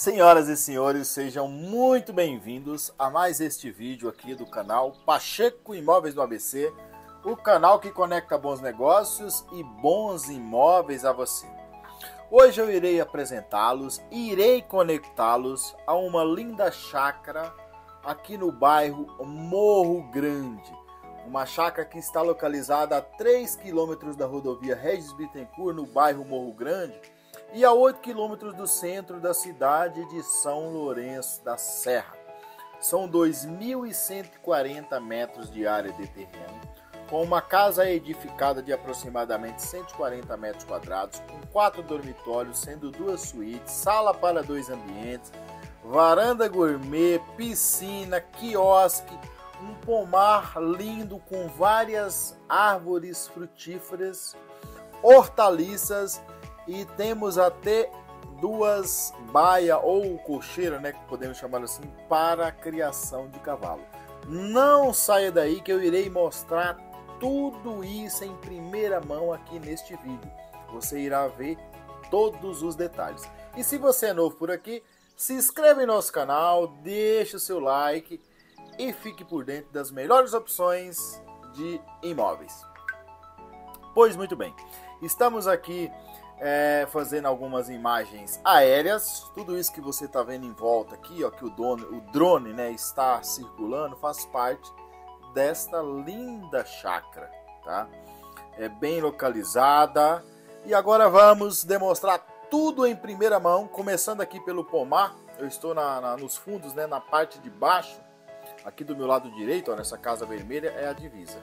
Senhoras e senhores, sejam muito bem-vindos a mais este vídeo aqui do canal Pacheco Imóveis do ABC, o canal que conecta bons negócios e bons imóveis a você. Hoje eu irei apresentá-los, irei conectá-los a uma linda chácara aqui no bairro Morro Grande. Uma chácara que está localizada a 3 quilômetros da rodovia Regis Bittencourt, no bairro Morro Grande, e a 8 quilômetros do centro da cidade de São Lourenço da Serra. São 2.140 metros de área de terreno, com uma casa edificada de aproximadamente 140 metros quadrados, com quatro dormitórios, sendo duas suítes, sala para dois ambientes, varanda gourmet, piscina, quiosque, um pomar lindo com várias árvores frutíferas, hortaliças e temos até duas baia ou cocheira, né, que podemos chamar assim, para a criação de cavalo. Não saia daí que eu irei mostrar tudo isso em primeira mão aqui neste vídeo. Você irá ver todos os detalhes. E se você é novo por aqui, se inscreve em nosso canal, deixe o seu like e fique por dentro das melhores opções de imóveis. Pois muito bem, estamos aqui é, fazendo algumas imagens aéreas. Tudo isso que você está vendo em volta aqui, ó, que o, dono, o drone né, está circulando, faz parte desta linda chácara, tá? É bem localizada. E agora vamos demonstrar tudo em primeira mão, começando aqui pelo pomar. Eu estou na, na, nos fundos, né, na parte de baixo, aqui do meu lado direito, ó, nessa casa vermelha, é a divisa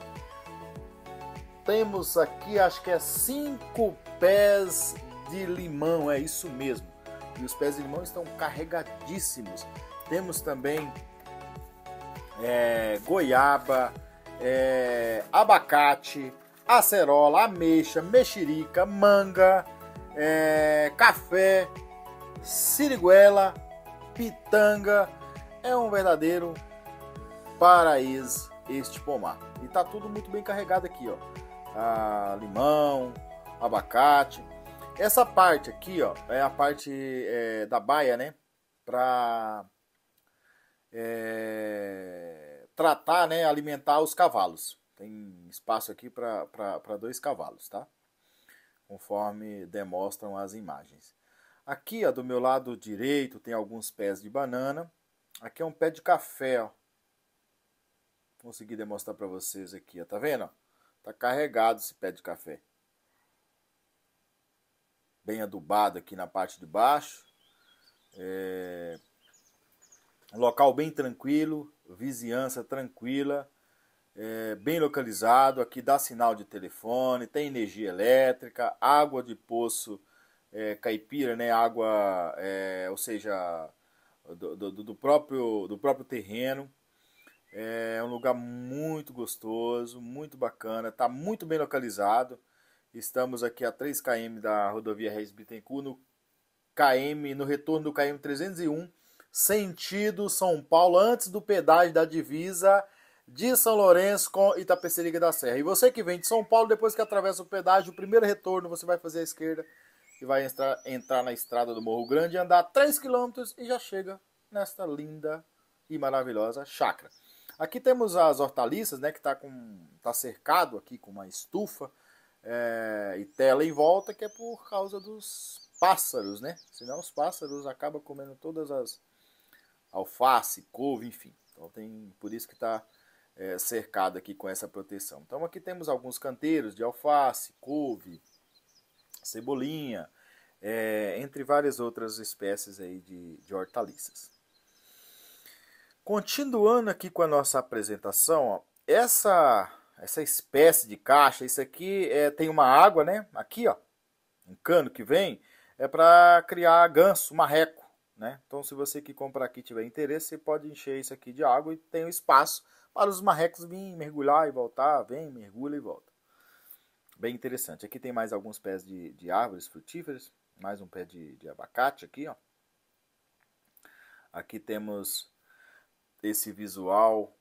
temos aqui, acho que é cinco pés de limão, é isso mesmo. E os pés de limão estão carregadíssimos. Temos também é, goiaba, é, abacate, acerola, ameixa, mexerica, manga, é, café, siriguela, pitanga. É um verdadeiro paraíso este pomar. E tá tudo muito bem carregado aqui, ó a limão, abacate. Essa parte aqui, ó, é a parte é, da baia, né? Pra é, tratar, né? Alimentar os cavalos. Tem espaço aqui para dois cavalos, tá? Conforme demonstram as imagens. Aqui, ó, do meu lado direito, tem alguns pés de banana. Aqui é um pé de café, ó. Consegui demonstrar para vocês aqui, ó. Tá vendo? Está carregado esse pé de café. Bem adubado aqui na parte de baixo. É... Local bem tranquilo, vizinhança tranquila, é... bem localizado. Aqui dá sinal de telefone, tem energia elétrica, água de poço é, caipira, né? Água, é, ou seja, do, do, do, próprio, do próprio terreno. É um lugar muito gostoso, muito bacana, está muito bem localizado. Estamos aqui a 3 km da rodovia Reis Bittencourt, no KM, no retorno do KM 301, sentido São Paulo, antes do pedágio da divisa de São Lourenço com Itapecerica da Serra. E você que vem de São Paulo, depois que atravessa o pedágio, o primeiro retorno você vai fazer a esquerda e vai entrar, entrar na estrada do Morro Grande, andar 3 km e já chega nesta linda e maravilhosa chácara. Aqui temos as hortaliças, né, que está tá cercado aqui com uma estufa é, e tela em volta, que é por causa dos pássaros, né? Senão os pássaros acabam comendo todas as alface, couve, enfim. Então tem por isso que está é, cercado aqui com essa proteção. Então aqui temos alguns canteiros de alface, couve, cebolinha, é, entre várias outras espécies aí de, de hortaliças. Continuando aqui com a nossa apresentação, ó, essa essa espécie de caixa, isso aqui é, tem uma água, né? Aqui, ó, um cano que vem é para criar ganso, marreco, né? Então, se você que comprar aqui tiver interesse, você pode encher isso aqui de água e tem um espaço para os marrecos virem mergulhar e voltar, vem, mergulha e volta. Bem interessante. Aqui tem mais alguns pés de, de árvores frutíferas, mais um pé de, de abacate aqui, ó. Aqui temos esse visual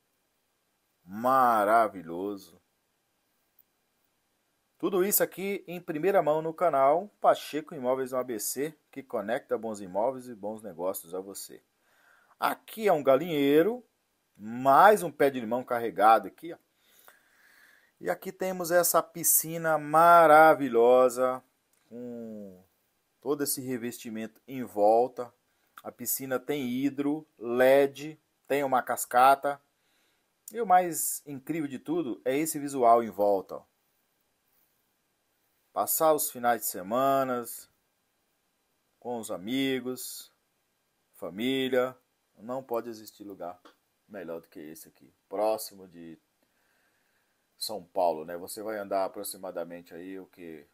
maravilhoso. Tudo isso aqui em primeira mão no canal Pacheco Imóveis no ABC, que conecta bons imóveis e bons negócios a você. Aqui é um galinheiro, mais um pé de limão carregado aqui. Ó. E aqui temos essa piscina maravilhosa, com todo esse revestimento em volta. A piscina tem hidro, LED, tem uma cascata. E o mais incrível de tudo é esse visual em volta. Ó. Passar os finais de semana com os amigos, família. Não pode existir lugar melhor do que esse aqui. Próximo de São Paulo, né? Você vai andar aproximadamente aí o que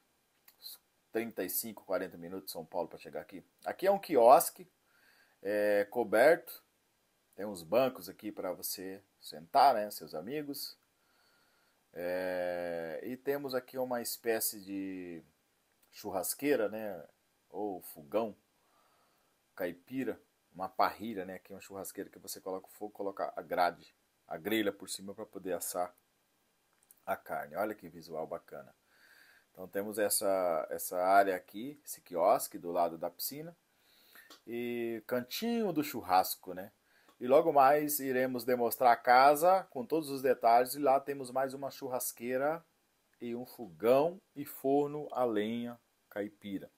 35, 40 minutos de São Paulo para chegar aqui. Aqui é um quiosque é, coberto tem uns bancos aqui para você sentar, né? Seus amigos. É, e temos aqui uma espécie de churrasqueira, né? Ou fogão caipira, uma parrilha, né? Aqui é uma churrasqueira que você coloca o fogo, coloca a grade, a grelha por cima para poder assar a carne. Olha que visual bacana. Então temos essa essa área aqui, esse quiosque do lado da piscina e cantinho do churrasco, né? E logo mais iremos demonstrar a casa com todos os detalhes. E lá temos mais uma churrasqueira e um fogão e forno a lenha caipira.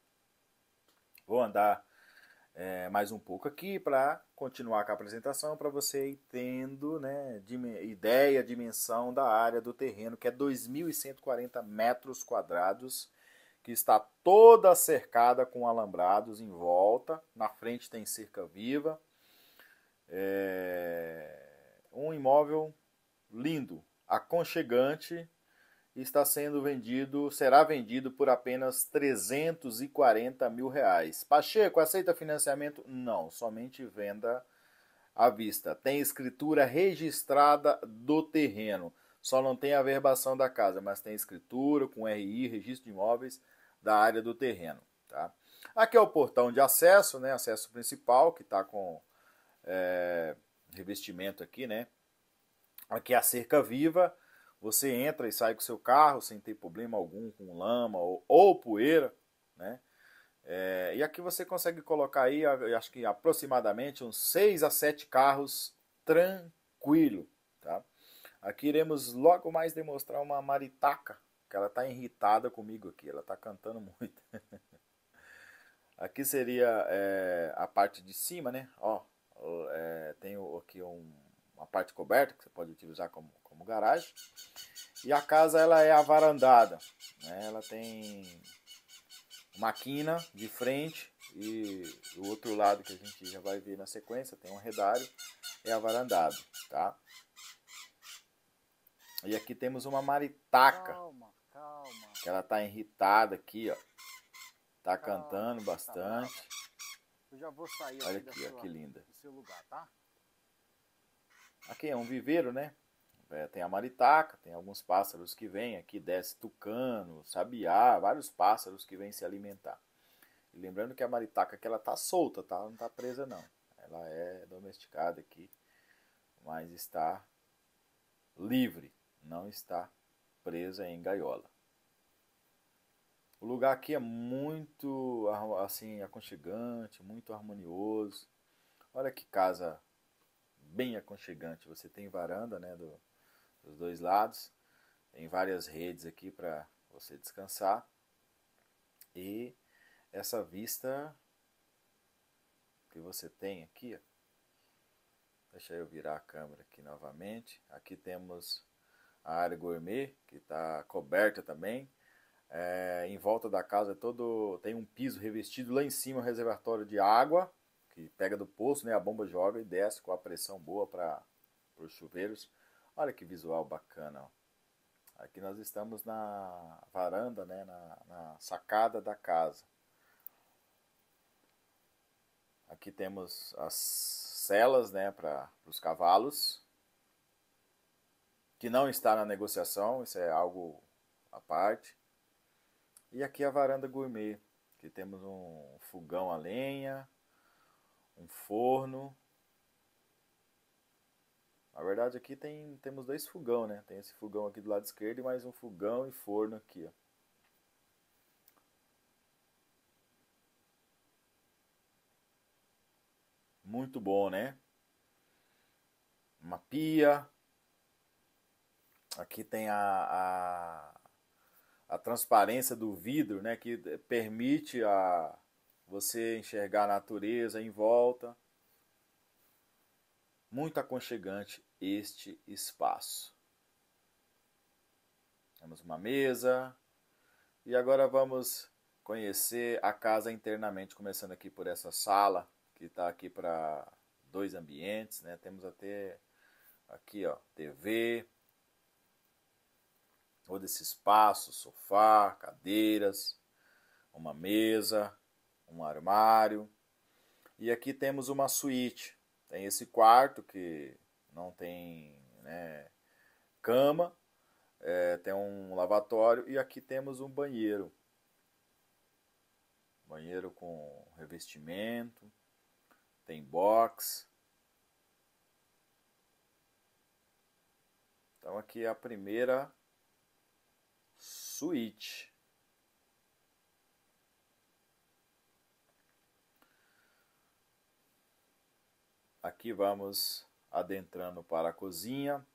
Vou andar é, mais um pouco aqui para continuar com a apresentação para você ir tendo né, ideia, dimensão da área do terreno, que é 2.140 metros quadrados, que está toda cercada com alambrados em volta. Na frente tem cerca viva. É, um imóvel lindo, aconchegante, está sendo vendido, será vendido por apenas 340 mil reais. Pacheco, aceita financiamento? Não, somente venda à vista. Tem escritura registrada do terreno. Só não tem a verbação da casa, mas tem escritura com RI, registro de imóveis da área do terreno. Tá? Aqui é o portão de acesso, né? acesso principal, que está com é, revestimento aqui, né? Aqui é a cerca viva, você entra e sai com seu carro sem ter problema algum com lama ou, ou poeira, né? É, e aqui você consegue colocar aí, acho que aproximadamente uns 6 a 7 carros tranquilo, tá? Aqui iremos logo mais demonstrar uma maritaca, que ela está irritada comigo aqui, ela está cantando muito. aqui seria é, a parte de cima, né? Ó, é, tem aqui um, uma parte coberta que você pode utilizar como, como garagem. E a casa ela é avarandada, né? ela tem uma quina de frente e o outro lado que a gente já vai ver na sequência tem um redário, é avarandado, tá? E aqui temos uma maritaca. Calma, calma. Que ela tá irritada aqui, ó. Tá calma, cantando bastante. Eu já vou sair Olha aqui, aqui, que linda. do seu lugar, tá? Aqui é um viveiro, né? É, tem a maritaca, tem alguns pássaros que vêm aqui, desce tucano, sabiá, vários pássaros que vêm se alimentar. E lembrando que a maritaca que ela tá solta, tá? Ela não tá presa não. Ela é domesticada aqui, mas está livre, não está presa em gaiola. O lugar aqui é muito assim aconchegante, muito harmonioso. Olha que casa bem aconchegante. Você tem varanda, né, do, dos dois lados. Tem várias redes aqui para você descansar. E essa vista que você tem aqui, deixa eu virar a câmera aqui novamente. Aqui temos a área gourmet que está coberta também é, em volta da casa é todo tem um piso revestido lá em cima um reservatório de água que pega do poço, né? A bomba joga e desce com a pressão boa para os chuveiros. Olha que visual bacana. Ó. Aqui nós estamos na varanda, né? Na, na sacada da casa. Aqui temos as celas, né? Para os cavalos que não está na negociação. Isso é algo à parte. E aqui a varanda gourmet, que temos um fogão a lenha, um forno. Na verdade aqui tem, temos dois fogão, né? Tem esse fogão aqui do lado esquerdo e mais um fogão e forno aqui, ó. Muito bom, né? Uma pia. Aqui tem a, a a transparência do vidro, né, que permite a você enxergar a natureza em volta. Muito aconchegante este espaço. Temos uma mesa e agora vamos conhecer a casa internamente, começando aqui por essa sala que está aqui para dois ambientes, né? Temos até aqui, ó, TV, ou desse espaço, sofá, cadeiras, uma mesa, um armário. E aqui temos uma suíte. Tem esse quarto que não tem né, cama, é, tem um lavatório e aqui temos um banheiro. Banheiro com revestimento, tem box. Então aqui é a primeira Switch. Aqui vamos adentrando para a cozinha.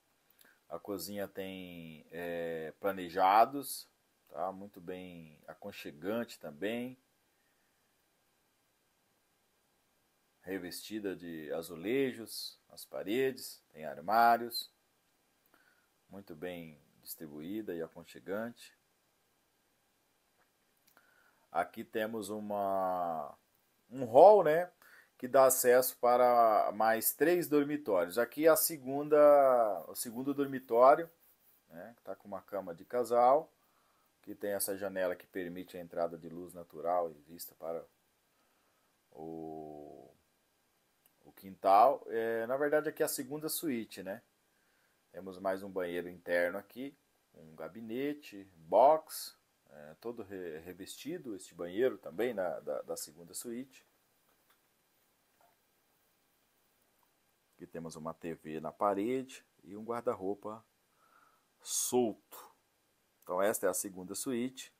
A cozinha tem é, planejados, tá? Muito bem aconchegante também. Revestida de azulejos, as paredes, tem armários. Muito bem distribuída e aconchegante. Aqui temos uma, um hall, né? Que dá acesso para mais três dormitórios. Aqui é a segunda, o segundo dormitório, né? Está com uma cama de casal, que tem essa janela que permite a entrada de luz natural e vista para o, o quintal. É, na verdade, aqui é a segunda suíte, né? Temos mais um banheiro interno aqui, um gabinete, box, todo re revestido, este banheiro também na, da, da segunda suíte. Aqui temos uma TV na parede e um guarda-roupa solto. Então esta é a segunda suíte.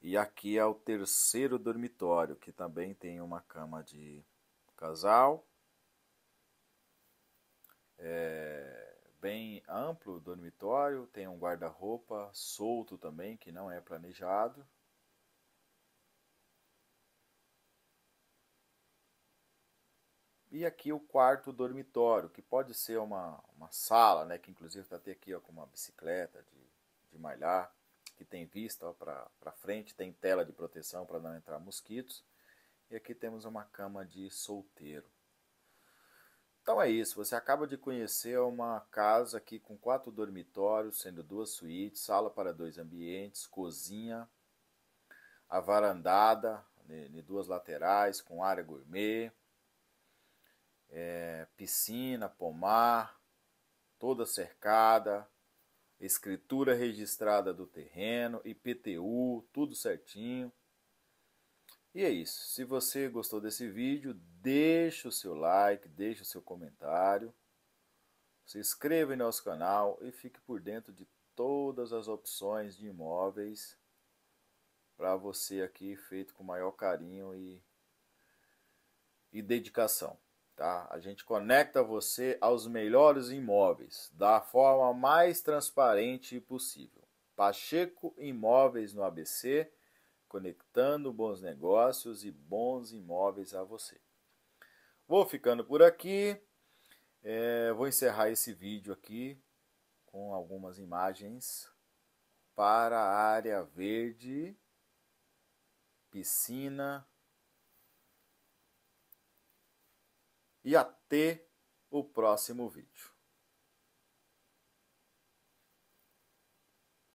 E aqui é o terceiro dormitório, que também tem uma cama de casal. É, bem amplo dormitório, tem um guarda-roupa solto também, que não é planejado. E aqui o quarto dormitório, que pode ser uma, uma sala, né, que inclusive está até aqui ó, com uma bicicleta de, de malhar, que tem vista para frente, tem tela de proteção para não entrar mosquitos. E aqui temos uma cama de solteiro. Então é isso, você acaba de conhecer uma casa aqui com quatro dormitórios, sendo duas suítes, sala para dois ambientes, cozinha, a varandada de né, né, duas laterais com área gourmet, é, piscina, pomar, toda cercada, escritura registrada do terreno, IPTU, tudo certinho. E é isso. Se você gostou desse vídeo, deixe o seu like, deixe o seu comentário, se inscreva em nosso canal e fique por dentro de todas as opções de imóveis para você aqui feito com maior carinho e, e dedicação. Tá? A gente conecta você aos melhores imóveis da forma mais transparente possível. Pacheco Imóveis no ABC conectando bons negócios e bons imóveis a você. Vou ficando por aqui. É, vou encerrar esse vídeo aqui com algumas imagens para a área verde, piscina e até o próximo vídeo.